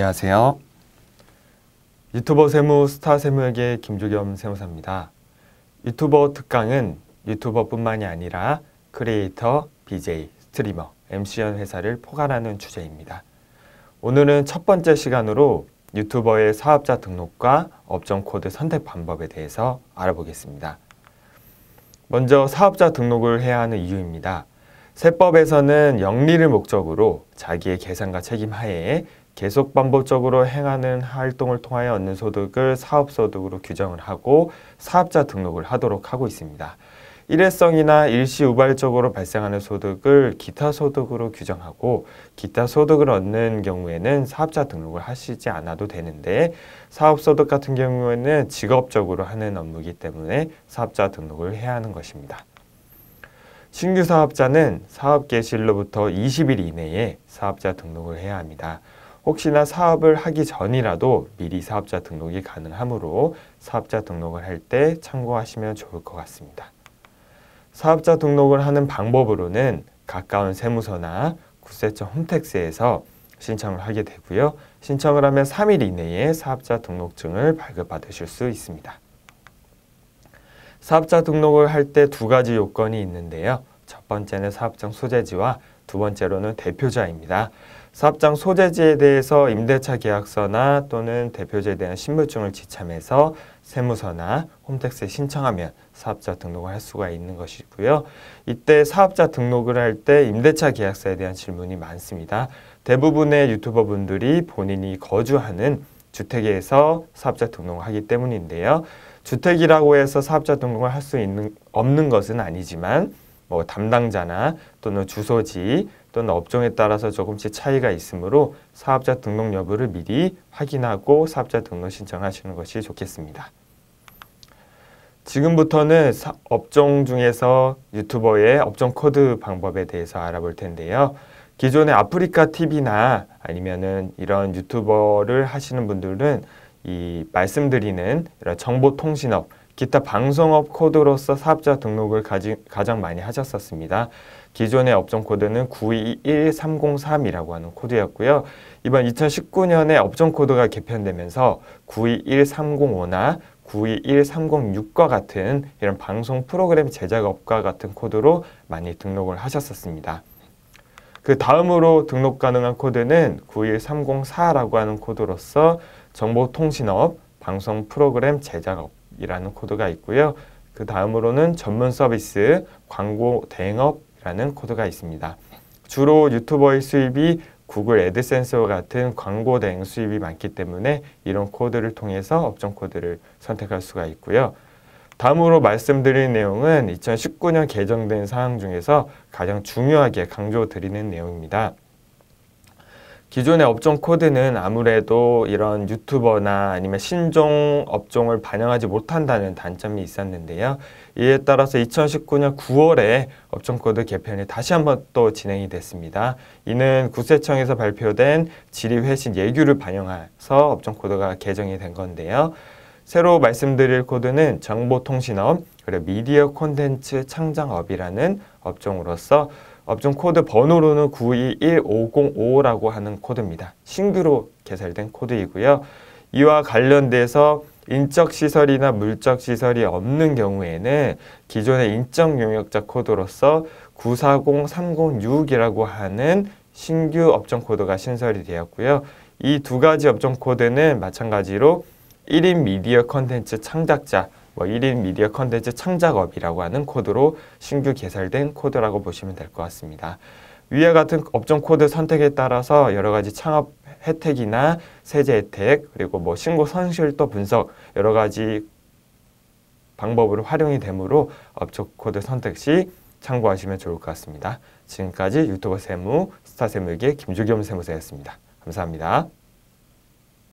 안녕하세요. 유튜버 세무 스타 세무에게 김주겸 세무사입니다. 유튜버 특강은 유튜버뿐만이 아니라 크리에이터, BJ, 스트리머, MC연 회사를 포괄하는 주제입니다. 오늘은 첫 번째 시간으로 유튜버의 사업자 등록과 업종 코드 선택 방법에 대해서 알아보겠습니다. 먼저 사업자 등록을 해야 하는 이유입니다. 세법에서는 영리를 목적으로 자기의 계산과 책임 하에 계속 반복적으로 행하는 활동을 통하여 얻는 소득을 사업소득으로 규정을 하고 사업자 등록을 하도록 하고 있습니다. 일회성이나 일시우발적으로 발생하는 소득을 기타소득으로 규정하고 기타소득을 얻는 경우에는 사업자 등록을 하시지 않아도 되는데 사업소득 같은 경우에는 직업적으로 하는 업무이기 때문에 사업자 등록을 해야 하는 것입니다. 신규 사업자는 사업 개시일로부터 20일 이내에 사업자 등록을 해야 합니다. 혹시나 사업을 하기 전이라도 미리 사업자 등록이 가능하므로 사업자 등록을 할 때 참고하시면 좋을 것 같습니다. 사업자 등록을 하는 방법으로는 가까운 세무서나 국세청 홈택스에서 신청을 하게 되고요. 신청을 하면 3일 이내에 사업자 등록증을 발급받으실 수 있습니다. 사업자 등록을 할 때 두 가지 요건이 있는데요. 첫 번째는 사업장 소재지와 두 번째로는 대표자입니다. 사업장 소재지에 대해서 임대차 계약서나 또는 대표지에 대한 신분증을 지참해서 세무서나 홈택스에 신청하면 사업자 등록을 할 수가 있는 것이고요. 이때 사업자 등록을 할 때 임대차 계약서에 대한 질문이 많습니다. 대부분의 유튜버 분들이 본인이 거주하는 주택에서 사업자 등록을 하기 때문인데요. 주택이라고 해서 사업자 등록을 할 수 있는 없는 것은 아니지만 뭐 담당자나 또는 주소지 또는 업종에 따라서 조금씩 차이가 있으므로 사업자 등록 여부를 미리 확인하고 사업자 등록 신청하시는 것이 좋겠습니다. 지금부터는 업종 중에서 유튜버의 업종 코드 방법에 대해서 알아볼 텐데요. 기존의 아프리카 TV나 아니면은 이런 유튜버를 하시는 분들은 이 말씀드리는 이런 정보통신업 기타 방송업 코드로서 사업자 등록을 가지, 가장 많이 하셨었습니다. 기존의 업종 코드는 921303이라고 하는 코드였고요. 이번 2019년에 업종 코드가 개편되면서 921305나 92136과 같은 이런 방송 프로그램 제작업과 같은 코드로 많이 등록을 하셨었습니다. 그 다음으로 등록 가능한 코드는 91304라고 하는 코드로서 정보통신업, 방송 프로그램 제작업 이라는 코드가 있고요. 그 다음으로는 전문 서비스 광고 대행업이라는 코드가 있습니다. 주로 유튜버의 수입이 구글 애드센서와 같은 광고 대행 수입이 많기 때문에 이런 코드를 통해서 업종 코드를 선택할 수가 있고요. 다음으로 말씀드릴 내용은 2019년 개정된 사항 중에서 가장 중요하게 강조드리는 내용입니다. 기존의 업종 코드는 아무래도 이런 유튜버나 아니면 신종 업종을 반영하지 못한다는 단점이 있었는데요. 이에 따라서 2019년 9월에 업종 코드 개편이 다시 한번 또 진행이 됐습니다. 이는 구세청에서 발표된 질의회신 예규를 반영해서 업종 코드가 개정이 된 건데요. 새로 말씀드릴 코드는 정보통신업, 그리고 미디어 콘텐츠 창작업이라는 업종으로서 업종 코드 번호로는 9 2 1 5 0 5라고 하는 코드입니다. 신규로 개설된 코드이고요. 이와 관련돼서 인적시설이나 물적시설이 없는 경우에는 기존의 인적용역자 코드로서 940306이라고 하는 신규 업종 코드가 신설이 되었고요. 이 두 가지 업종 코드는 마찬가지로 1인 미디어 컨텐츠 창작자 뭐 1인 미디어 컨텐츠 창작업이라고 하는 코드로 신규 개설된 코드라고 보시면 될 것 같습니다. 위와 같은 업종 코드 선택에 따라서 여러 가지 창업 혜택이나 세제 혜택 그리고 뭐 신고 손실도 분석 여러 가지 방법으로 활용이 되므로 업종 코드 선택 시 참고하시면 좋을 것 같습니다. 지금까지 유튜버 세무 스타 세무계 김주겸 세무사였습니다. 감사합니다.